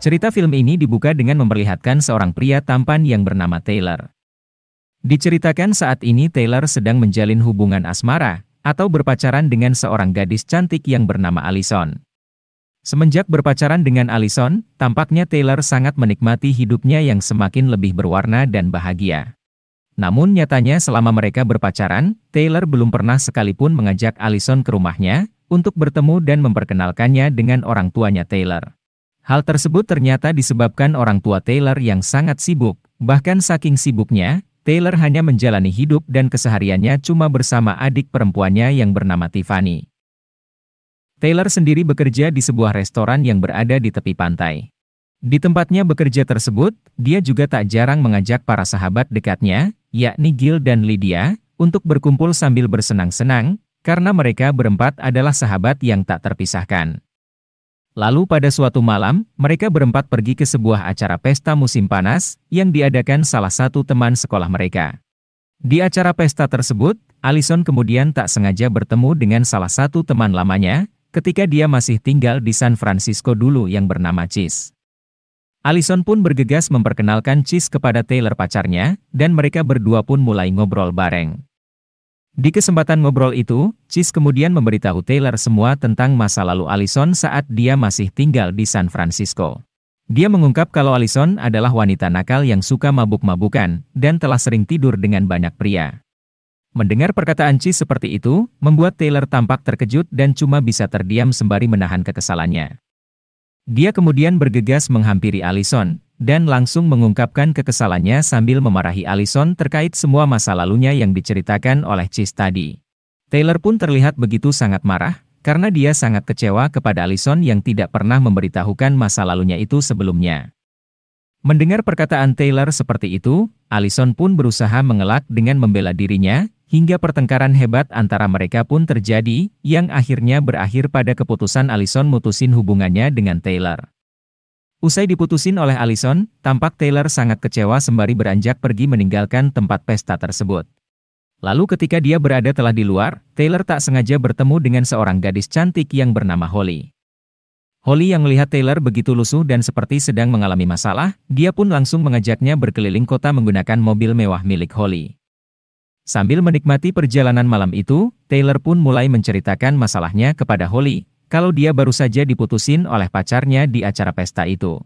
Cerita film ini dibuka dengan memperlihatkan seorang pria tampan yang bernama Taylor. Diceritakan saat ini Taylor sedang menjalin hubungan asmara, atau berpacaran dengan seorang gadis cantik yang bernama Allison. Semenjak berpacaran dengan Allison, tampaknya Taylor sangat menikmati hidupnya yang semakin lebih berwarna dan bahagia. Namun nyatanya selama mereka berpacaran, Taylor belum pernah sekalipun mengajak Allison ke rumahnya, untuk bertemu dan memperkenalkannya dengan orang tuanya Taylor. Hal tersebut ternyata disebabkan orang tua Taylor yang sangat sibuk, bahkan saking sibuknya, Taylor hanya menjalani hidup dan kesehariannya cuma bersama adik perempuannya yang bernama Tiffany. Taylor sendiri bekerja di sebuah restoran yang berada di tepi pantai. Di tempatnya bekerja tersebut, dia juga tak jarang mengajak para sahabat dekatnya, yakni Gil dan Lydia, untuk berkumpul sambil bersenang-senang, karena mereka berempat adalah sahabat yang tak terpisahkan. Lalu pada suatu malam, mereka berempat pergi ke sebuah acara pesta musim panas yang diadakan salah satu teman sekolah mereka. Di acara pesta tersebut, Alison kemudian tak sengaja bertemu dengan salah satu teman lamanya ketika dia masih tinggal di San Francisco dulu yang bernama Cis. Alison pun bergegas memperkenalkan Cis kepada Taylor pacarnya, dan mereka berdua pun mulai ngobrol bareng. Di kesempatan ngobrol itu, Cis kemudian memberitahu Taylor semua tentang masa lalu Allison saat dia masih tinggal di San Francisco. Dia mengungkap kalau Allison adalah wanita nakal yang suka mabuk-mabukan dan telah sering tidur dengan banyak pria. Mendengar perkataan Cis seperti itu, membuat Taylor tampak terkejut dan cuma bisa terdiam sembari menahan kekesalannya. Dia kemudian bergegas menghampiri Allison, dan langsung mengungkapkan kekesalannya sambil memarahi Allison terkait semua masa lalunya yang diceritakan oleh Chase tadi. Taylor pun terlihat begitu sangat marah, karena dia sangat kecewa kepada Allison yang tidak pernah memberitahukan masa lalunya itu sebelumnya. Mendengar perkataan Taylor seperti itu, Allison pun berusaha mengelak dengan membela dirinya, hingga pertengkaran hebat antara mereka pun terjadi, yang akhirnya berakhir pada keputusan Allison mutusin hubungannya dengan Taylor. Usai diputusin oleh Allison, tampak Taylor sangat kecewa sembari beranjak pergi meninggalkan tempat pesta tersebut. Lalu ketika dia berada telah di luar, Taylor tak sengaja bertemu dengan seorang gadis cantik yang bernama Holly. Holly yang melihat Taylor begitu lusuh dan seperti sedang mengalami masalah, dia pun langsung mengajaknya berkeliling kota menggunakan mobil mewah milik Holly. Sambil menikmati perjalanan malam itu, Taylor pun mulai menceritakan masalahnya kepada Holly, kalau dia baru saja diputusin oleh pacarnya di acara pesta itu.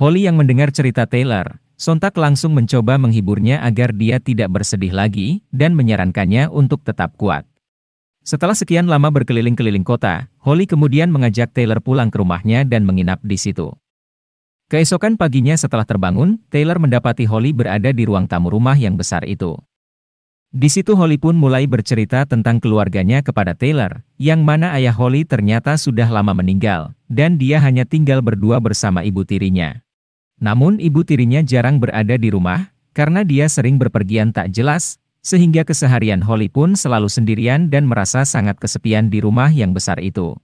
Holly yang mendengar cerita Taylor, sontak langsung mencoba menghiburnya agar dia tidak bersedih lagi dan menyarankannya untuk tetap kuat. Setelah sekian lama berkeliling-keliling kota, Holly kemudian mengajak Taylor pulang ke rumahnya dan menginap di situ. Keesokan paginya setelah terbangun, Taylor mendapati Holly berada di ruang tamu rumah yang besar itu. Di situ Holly pun mulai bercerita tentang keluarganya kepada Taylor, yang mana ayah Holly ternyata sudah lama meninggal, dan dia hanya tinggal berdua bersama ibu tirinya. Namun ibu tirinya jarang berada di rumah, karena dia sering berpergian tak jelas, sehingga keseharian Holly pun selalu sendirian dan merasa sangat kesepian di rumah yang besar itu.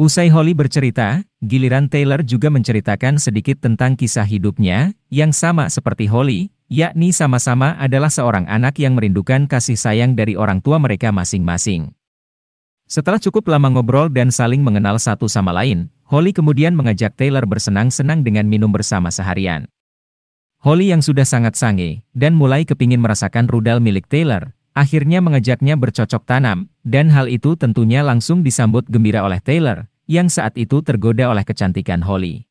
Usai Holly bercerita, giliran Taylor juga menceritakan sedikit tentang kisah hidupnya, yang sama seperti Holly, yakni sama-sama adalah seorang anak yang merindukan kasih sayang dari orang tua mereka masing-masing. Setelah cukup lama ngobrol dan saling mengenal satu sama lain, Holly kemudian mengajak Taylor bersenang-senang dengan minum bersama seharian. Holly yang sudah sangat sange, dan mulai kepingin merasakan rudal milik Taylor, akhirnya mengajaknya bercocok tanam, dan hal itu tentunya langsung disambut gembira oleh Taylor, yang saat itu tergoda oleh kecantikan Holly.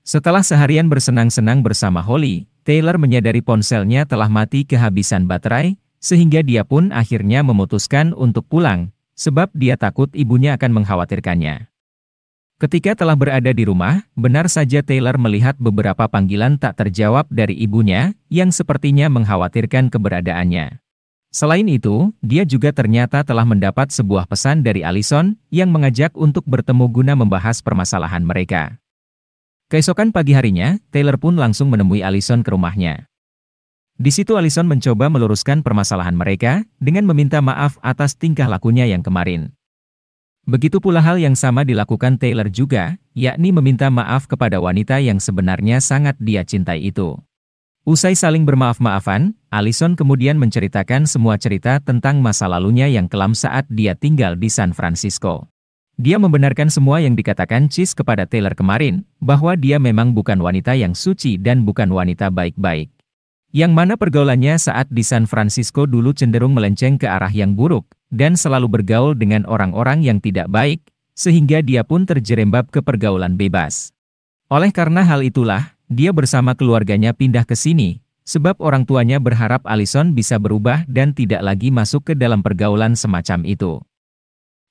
Setelah seharian bersenang-senang bersama Holly, Taylor menyadari ponselnya telah mati kehabisan baterai, sehingga dia pun akhirnya memutuskan untuk pulang, sebab dia takut ibunya akan mengkhawatirkannya. Ketika telah berada di rumah, benar saja Taylor melihat beberapa panggilan tak terjawab dari ibunya, yang sepertinya mengkhawatirkan keberadaannya. Selain itu, dia juga ternyata telah mendapat sebuah pesan dari Allison, yang mengajak untuk bertemu guna membahas permasalahan mereka. Keesokan pagi harinya, Taylor pun langsung menemui Allison ke rumahnya. Di situ Allison mencoba meluruskan permasalahan mereka dengan meminta maaf atas tingkah lakunya yang kemarin. Begitu pula hal yang sama dilakukan Taylor juga, yakni meminta maaf kepada wanita yang sebenarnya sangat dia cintai itu. Usai saling bermaaf-maafan, Allison kemudian menceritakan semua cerita tentang masa lalunya yang kelam saat dia tinggal di San Francisco. Dia membenarkan semua yang dikatakan Cis kepada Taylor kemarin, bahwa dia memang bukan wanita yang suci dan bukan wanita baik-baik. Yang mana pergaulannya saat di San Francisco dulu cenderung melenceng ke arah yang buruk, dan selalu bergaul dengan orang-orang yang tidak baik, sehingga dia pun terjerembab ke pergaulan bebas. Oleh karena hal itulah, dia bersama keluarganya pindah ke sini, sebab orang tuanya berharap Allison bisa berubah dan tidak lagi masuk ke dalam pergaulan semacam itu.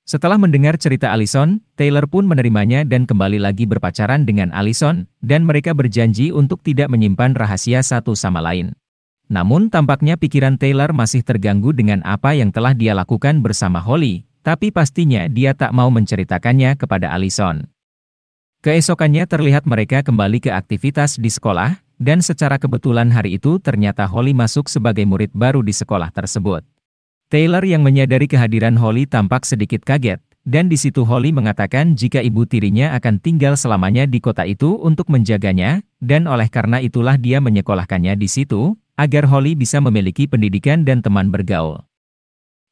Setelah mendengar cerita Allison, Taylor pun menerimanya dan kembali lagi berpacaran dengan Allison, dan mereka berjanji untuk tidak menyimpan rahasia satu sama lain. Namun tampaknya pikiran Taylor masih terganggu dengan apa yang telah dia lakukan bersama Holly, tapi pastinya dia tak mau menceritakannya kepada Allison. Keesokannya terlihat mereka kembali ke aktivitas di sekolah, dan secara kebetulan hari itu ternyata Holly masuk sebagai murid baru di sekolah tersebut. Taylor yang menyadari kehadiran Holly tampak sedikit kaget, dan di situ Holly mengatakan jika ibu tirinya akan tinggal selamanya di kota itu untuk menjaganya, dan oleh karena itulah dia menyekolahkannya di situ, agar Holly bisa memiliki pendidikan dan teman bergaul.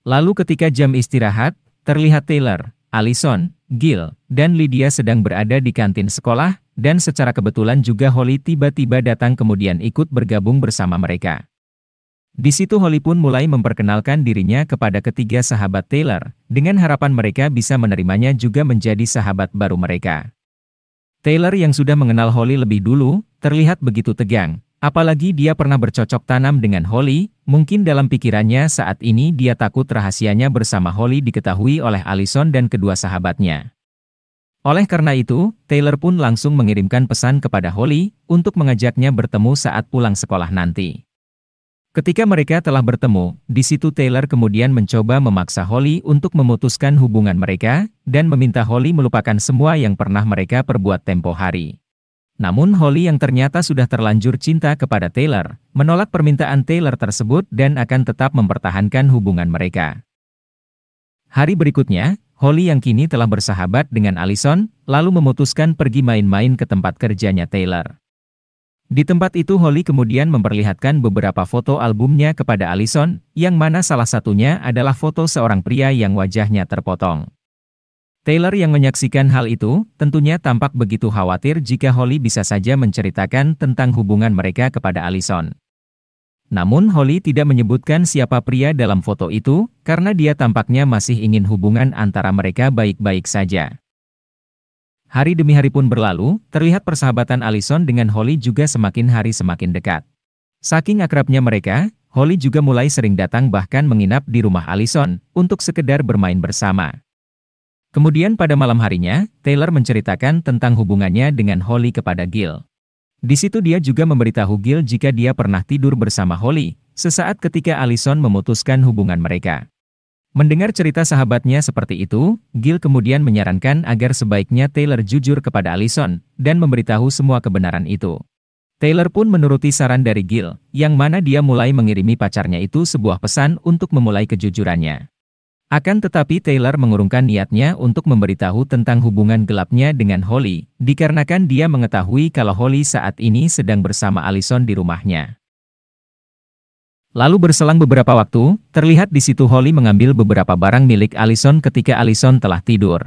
Lalu ketika jam istirahat, terlihat Taylor, Allison, Gil, dan Lydia sedang berada di kantin sekolah, dan secara kebetulan juga Holly tiba-tiba datang kemudian ikut bergabung bersama mereka. Di situ Holly pun mulai memperkenalkan dirinya kepada ketiga sahabat Taylor, dengan harapan mereka bisa menerimanya juga menjadi sahabat baru mereka. Taylor yang sudah mengenal Holly lebih dulu, terlihat begitu tegang, apalagi dia pernah bercocok tanam dengan Holly, mungkin dalam pikirannya saat ini dia takut rahasianya bersama Holly diketahui oleh Allison dan kedua sahabatnya. Oleh karena itu, Taylor pun langsung mengirimkan pesan kepada Holly untuk mengajaknya bertemu saat pulang sekolah nanti. Ketika mereka telah bertemu, di situ Taylor kemudian mencoba memaksa Holly untuk memutuskan hubungan mereka, dan meminta Holly melupakan semua yang pernah mereka perbuat tempo hari. Namun Holly yang ternyata sudah terlanjur cinta kepada Taylor, menolak permintaan Taylor tersebut dan akan tetap mempertahankan hubungan mereka. Hari berikutnya, Holly yang kini telah bersahabat dengan Allison, lalu memutuskan pergi main-main ke tempat kerjanya Taylor. Di tempat itu Holly kemudian memperlihatkan beberapa foto albumnya kepada Allison, yang mana salah satunya adalah foto seorang pria yang wajahnya terpotong. Taylor yang menyaksikan hal itu, tentunya tampak begitu khawatir jika Holly bisa saja menceritakan tentang hubungan mereka kepada Allison. Namun Holly tidak menyebutkan siapa pria dalam foto itu, karena dia tampaknya masih ingin hubungan antara mereka baik-baik saja. Hari demi hari pun berlalu, terlihat persahabatan Allison dengan Holly juga semakin hari semakin dekat. Saking akrabnya mereka, Holly juga mulai sering datang bahkan menginap di rumah Allison untuk sekedar bermain bersama. Kemudian pada malam harinya, Taylor menceritakan tentang hubungannya dengan Holly kepada Gil. Di situ dia juga memberitahu Gil jika dia pernah tidur bersama Holly, sesaat ketika Allison memutuskan hubungan mereka. Mendengar cerita sahabatnya seperti itu, Gil kemudian menyarankan agar sebaiknya Taylor jujur kepada Allison, dan memberitahu semua kebenaran itu. Taylor pun menuruti saran dari Gil, yang mana dia mulai mengirimi pacarnya itu sebuah pesan untuk memulai kejujurannya. Akan tetapi Taylor mengurungkan niatnya untuk memberitahu tentang hubungan gelapnya dengan Holly, dikarenakan dia mengetahui kalau Holly saat ini sedang bersama Allison di rumahnya. Lalu berselang beberapa waktu, terlihat di situ Holly mengambil beberapa barang milik Allison ketika Allison telah tidur.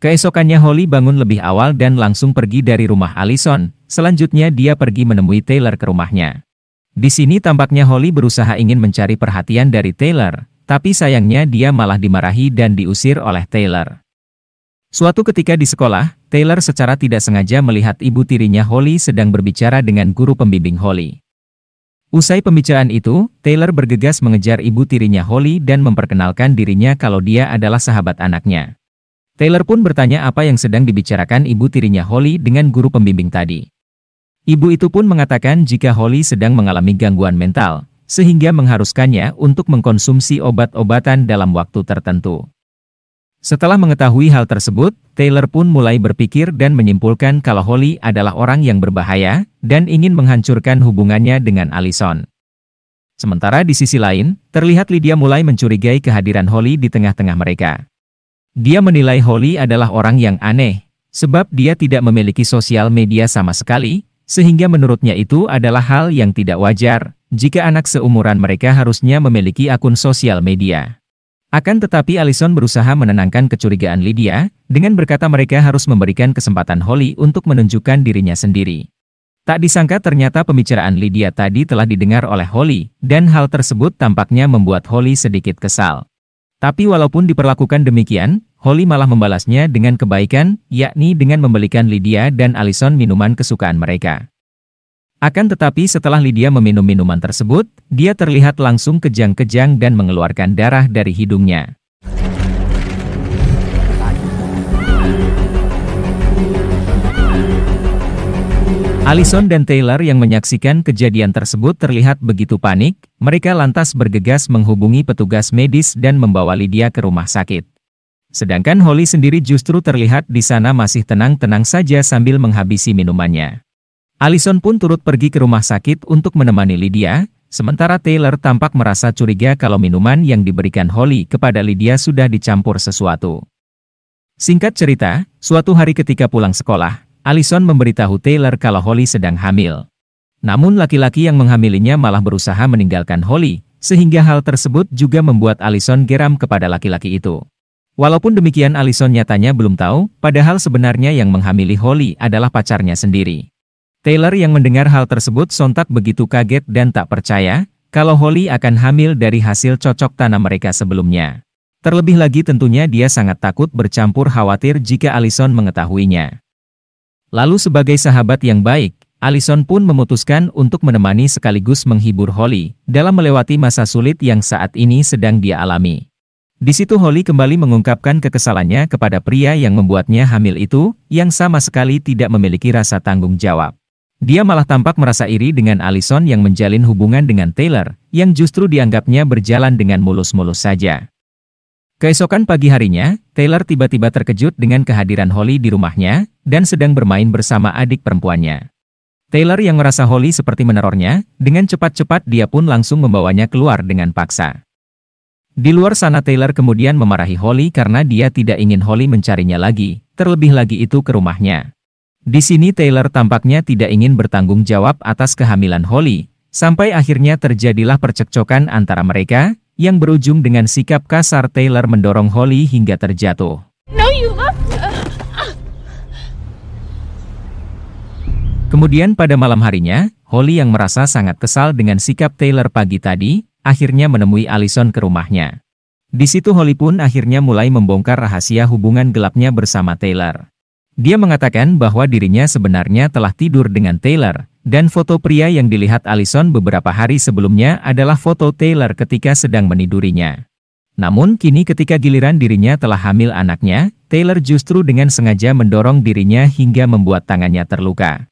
Keesokannya Holly bangun lebih awal dan langsung pergi dari rumah Allison. Selanjutnya dia pergi menemui Taylor ke rumahnya. Di sini tampaknya Holly berusaha ingin mencari perhatian dari Taylor, tapi sayangnya dia malah dimarahi dan diusir oleh Taylor. Suatu ketika di sekolah, Taylor secara tidak sengaja melihat ibu tirinya Holly sedang berbicara dengan guru pembimbing Holly. Usai pembicaraan itu, Taylor bergegas mengejar ibu tirinya Holly dan memperkenalkan dirinya kalau dia adalah sahabat anaknya. Taylor pun bertanya apa yang sedang dibicarakan ibu tirinya Holly dengan guru pembimbing tadi. Ibu itu pun mengatakan jika Holly sedang mengalami gangguan mental, sehingga mengharuskannya untuk mengkonsumsi obat-obatan dalam waktu tertentu. Setelah mengetahui hal tersebut, Taylor pun mulai berpikir dan menyimpulkan kalau Holly adalah orang yang berbahaya dan ingin menghancurkan hubungannya dengan Allison. Sementara di sisi lain, terlihat Lydia mulai mencurigai kehadiran Holly di tengah-tengah mereka. Dia menilai Holly adalah orang yang aneh, sebab dia tidak memiliki sosial media sama sekali, sehingga menurutnya itu adalah hal yang tidak wajar jika anak seumuran mereka harusnya memiliki akun sosial media. Akan tetapi Alison berusaha menenangkan kecurigaan Lydia, dengan berkata mereka harus memberikan kesempatan Holly untuk menunjukkan dirinya sendiri. Tak disangka ternyata pembicaraan Lydia tadi telah didengar oleh Holly, dan hal tersebut tampaknya membuat Holly sedikit kesal. Tapi walaupun diperlakukan demikian, Holly malah membalasnya dengan kebaikan, yakni dengan membelikan Lydia dan Alison minuman kesukaan mereka. Akan tetapi setelah Lydia meminum minuman tersebut, dia terlihat langsung kejang-kejang dan mengeluarkan darah dari hidungnya. Alison dan Taylor yang menyaksikan kejadian tersebut terlihat begitu panik, mereka lantas bergegas menghubungi petugas medis dan membawa Lydia ke rumah sakit. Sedangkan Holly sendiri justru terlihat di sana masih tenang-tenang saja sambil menghabisi minumannya. Alison pun turut pergi ke rumah sakit untuk menemani Lydia, Sementara Taylor tampak merasa curiga kalau minuman yang diberikan Holly kepada Lydia sudah dicampur sesuatu. Singkat cerita, suatu hari ketika pulang sekolah, Allison memberitahu Taylor kalau Holly sedang hamil. Namun laki-laki yang menghamilinya malah berusaha meninggalkan Holly, sehingga hal tersebut juga membuat Allison geram kepada laki-laki itu. Walaupun demikian Allison nyatanya belum tahu, padahal sebenarnya yang menghamili Holly adalah pacarnya sendiri. Taylor yang mendengar hal tersebut sontak begitu kaget dan tak percaya, kalau Holly akan hamil dari hasil cocok tanam mereka sebelumnya. Terlebih lagi tentunya dia sangat takut bercampur khawatir jika Allison mengetahuinya. Lalu sebagai sahabat yang baik, Allison pun memutuskan untuk menemani sekaligus menghibur Holly dalam melewati masa sulit yang saat ini sedang dia alami. Di situ Holly kembali mengungkapkan kekesalannya kepada pria yang membuatnya hamil itu, yang sama sekali tidak memiliki rasa tanggung jawab. Dia malah tampak merasa iri dengan Allison yang menjalin hubungan dengan Taylor, yang justru dianggapnya berjalan dengan mulus-mulus saja. Keesokan pagi harinya, Taylor tiba-tiba terkejut dengan kehadiran Holly di rumahnya, dan sedang bermain bersama adik perempuannya. Taylor yang merasa Holly seperti menerornya, dengan cepat-cepat dia pun langsung membawanya keluar dengan paksa. Di luar sana Taylor kemudian memarahi Holly karena dia tidak ingin Holly mencarinya lagi, terlebih lagi itu ke rumahnya. Di sini Taylor tampaknya tidak ingin bertanggung jawab atas kehamilan Holly, sampai akhirnya terjadilah percekcokan antara mereka, yang berujung dengan sikap kasar Taylor mendorong Holly hingga terjatuh. Uh, uh. Kemudian pada malam harinya, Holly yang merasa sangat kesal dengan sikap Taylor pagi tadi, akhirnya menemui Allison ke rumahnya. Di situ Holly pun akhirnya mulai membongkar rahasia hubungan gelapnya bersama Taylor. Dia mengatakan bahwa dirinya sebenarnya telah tidur dengan Taylor, dan foto pria yang dilihat Allison beberapa hari sebelumnya adalah foto Taylor ketika sedang menidurinya. Namun kini ketika giliran dirinya telah hamil anaknya, Taylor justru dengan sengaja mendorong dirinya hingga membuat tangannya terluka.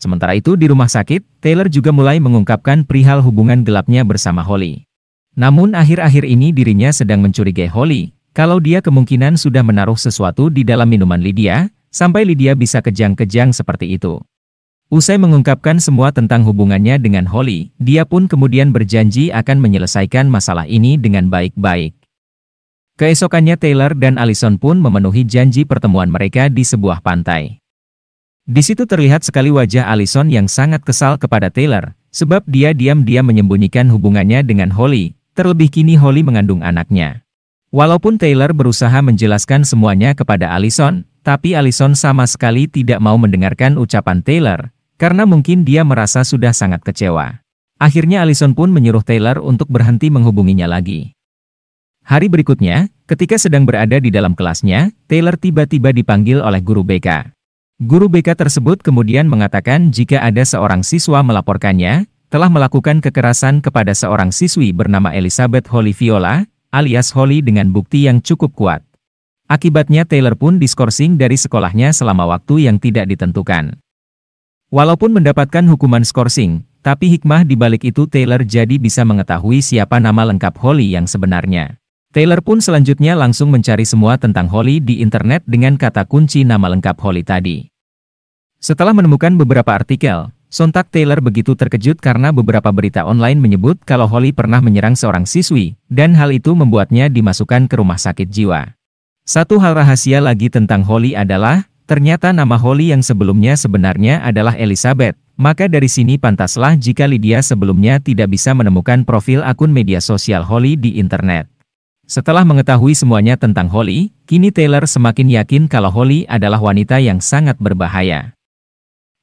Sementara itu di rumah sakit, Taylor juga mulai mengungkapkan perihal hubungan gelapnya bersama Holly. Namun akhir-akhir ini dirinya sedang mencurigai Holly, kalau dia kemungkinan sudah menaruh sesuatu di dalam minuman Lydia, sampai Lydia bisa kejang-kejang seperti itu. Usai mengungkapkan semua tentang hubungannya dengan Holly, dia pun kemudian berjanji akan menyelesaikan masalah ini dengan baik-baik. Keesokannya Taylor dan Allison pun memenuhi janji pertemuan mereka di sebuah pantai. Di situ terlihat sekali wajah Allison yang sangat kesal kepada Taylor, sebab dia diam-diam menyembunyikan hubungannya dengan Holly, terlebih kini Holly mengandung anaknya. Walaupun Taylor berusaha menjelaskan semuanya kepada Allison, tapi Allison sama sekali tidak mau mendengarkan ucapan Taylor, karena mungkin dia merasa sudah sangat kecewa. Akhirnya Allison pun menyuruh Taylor untuk berhenti menghubunginya lagi. Hari berikutnya, ketika sedang berada di dalam kelasnya, Taylor tiba-tiba dipanggil oleh guru BK. Guru BK tersebut kemudian mengatakan jika ada seorang siswa melaporkannya, telah melakukan kekerasan kepada seorang siswi bernama Elizabeth Holiviola, alias Holly dengan bukti yang cukup kuat. Akibatnya Taylor pun diskorsing dari sekolahnya selama waktu yang tidak ditentukan. Walaupun mendapatkan hukuman skorsing, tapi hikmah di balik itu Taylor jadi bisa mengetahui siapa nama lengkap Holly yang sebenarnya. Taylor pun selanjutnya langsung mencari semua tentang Holly di internet dengan kata kunci nama lengkap Holly tadi. Setelah menemukan beberapa artikel, Sontak Taylor begitu terkejut karena beberapa berita online menyebut kalau Holly pernah menyerang seorang siswi, dan hal itu membuatnya dimasukkan ke rumah sakit jiwa. Satu hal rahasia lagi tentang Holly adalah, ternyata nama Holly yang sebelumnya sebenarnya adalah Elizabeth, maka dari sini pantaslah jika Lydia sebelumnya tidak bisa menemukan profil akun media sosial Holly di internet. Setelah mengetahui semuanya tentang Holly, kini Taylor semakin yakin kalau Holly adalah wanita yang sangat berbahaya.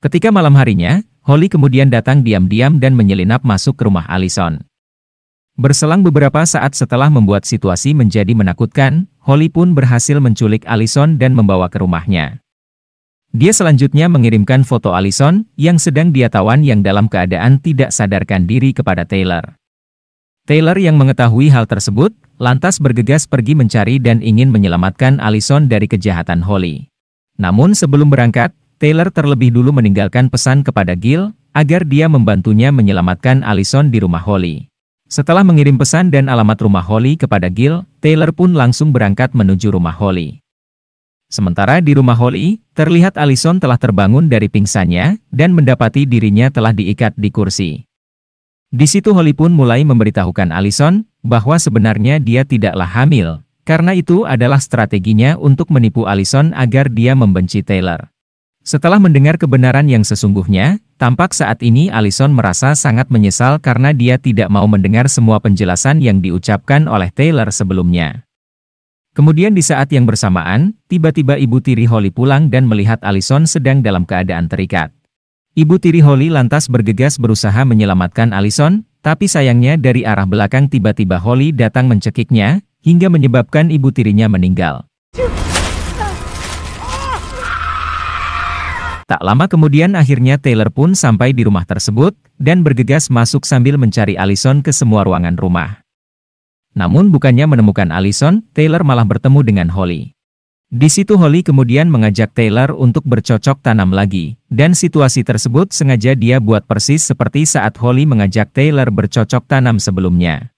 Ketika malam harinya, Holly kemudian datang diam-diam dan menyelinap masuk ke rumah Allison. Berselang beberapa saat setelah membuat situasi menjadi menakutkan, Holly pun berhasil menculik Allison dan membawa ke rumahnya. Dia selanjutnya mengirimkan foto Allison yang sedang dia tawan yang dalam keadaan tidak sadarkan diri kepada Taylor. Taylor yang mengetahui hal tersebut, lantas bergegas pergi mencari dan ingin menyelamatkan Allison dari kejahatan Holly. Namun sebelum berangkat, Taylor terlebih dulu meninggalkan pesan kepada Gil, agar dia membantunya menyelamatkan Allison di rumah Holly. Setelah mengirim pesan dan alamat rumah Holly kepada Gil, Taylor pun langsung berangkat menuju rumah Holly. Sementara di rumah Holly, terlihat Allison telah terbangun dari pingsannya dan mendapati dirinya telah diikat di kursi. Di situ Holly pun mulai memberitahukan Allison bahwa sebenarnya dia tidaklah hamil, karena itu adalah strateginya untuk menipu Allison agar dia membenci Taylor. Setelah mendengar kebenaran yang sesungguhnya, tampak saat ini Alison merasa sangat menyesal karena dia tidak mau mendengar semua penjelasan yang diucapkan oleh Taylor sebelumnya. Kemudian di saat yang bersamaan, tiba-tiba ibu tiri Holly pulang dan melihat Alison sedang dalam keadaan terikat. Ibu tiri Holly lantas bergegas berusaha menyelamatkan Alison, tapi sayangnya dari arah belakang tiba-tiba Holly datang mencekiknya, hingga menyebabkan ibu tirinya meninggal. Tak lama kemudian akhirnya Taylor pun sampai di rumah tersebut, dan bergegas masuk sambil mencari Allison ke semua ruangan rumah. Namun bukannya menemukan Allison, Taylor malah bertemu dengan Holly. Di situ Holly kemudian mengajak Taylor untuk bercocok tanam lagi, dan situasi tersebut sengaja dia buat persis seperti saat Holly mengajak Taylor bercocok tanam sebelumnya.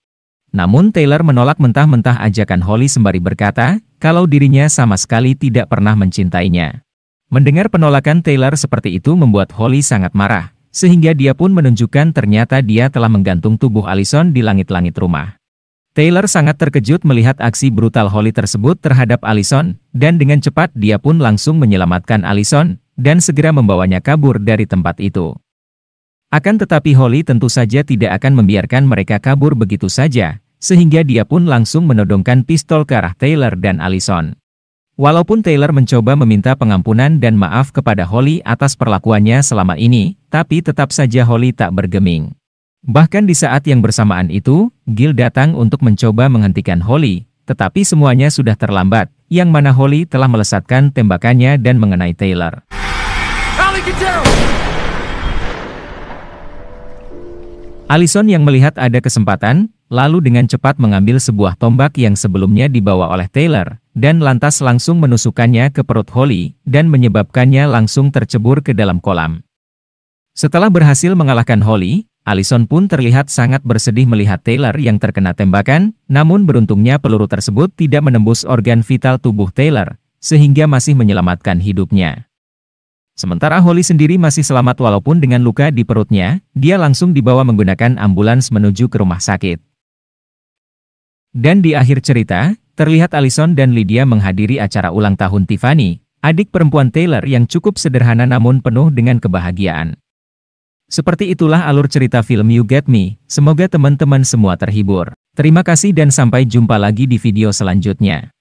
Namun Taylor menolak mentah-mentah ajakan Holly sembari berkata, kalau dirinya sama sekali tidak pernah mencintainya. Mendengar penolakan Taylor seperti itu membuat Holly sangat marah, sehingga dia pun menunjukkan ternyata dia telah menggantung tubuh Allison di langit-langit rumah. Taylor sangat terkejut melihat aksi brutal Holly tersebut terhadap Allison, dan dengan cepat dia pun langsung menyelamatkan Allison, dan segera membawanya kabur dari tempat itu. Akan tetapi Holly tentu saja tidak akan membiarkan mereka kabur begitu saja, sehingga dia pun langsung menodongkan pistol ke arah Taylor dan Allison. Walaupun Taylor mencoba meminta pengampunan dan maaf kepada Holly atas perlakuannya selama ini, tapi tetap saja Holly tak bergeming. Bahkan di saat yang bersamaan itu, Gil datang untuk mencoba menghentikan Holly, tetapi semuanya sudah terlambat, yang mana Holly telah melesatkan tembakannya dan mengenai Taylor. Allison yang melihat ada kesempatan, lalu dengan cepat mengambil sebuah tombak yang sebelumnya dibawa oleh Taylor, dan lantas langsung menusukannya ke perut Holly, dan menyebabkannya langsung tercebur ke dalam kolam. Setelah berhasil mengalahkan Holly, Allison pun terlihat sangat bersedih melihat Taylor yang terkena tembakan, namun beruntungnya peluru tersebut tidak menembus organ vital tubuh Taylor, sehingga masih menyelamatkan hidupnya. Sementara Holly sendiri masih selamat walaupun dengan luka di perutnya, dia langsung dibawa menggunakan ambulans menuju ke rumah sakit. Dan di akhir cerita, terlihat Alison dan Lydia menghadiri acara ulang tahun Tiffany, adik perempuan Taylor yang cukup sederhana namun penuh dengan kebahagiaan. Seperti itulah alur cerita film You Get Me, semoga teman-teman semua terhibur. Terima kasih dan sampai jumpa lagi di video selanjutnya.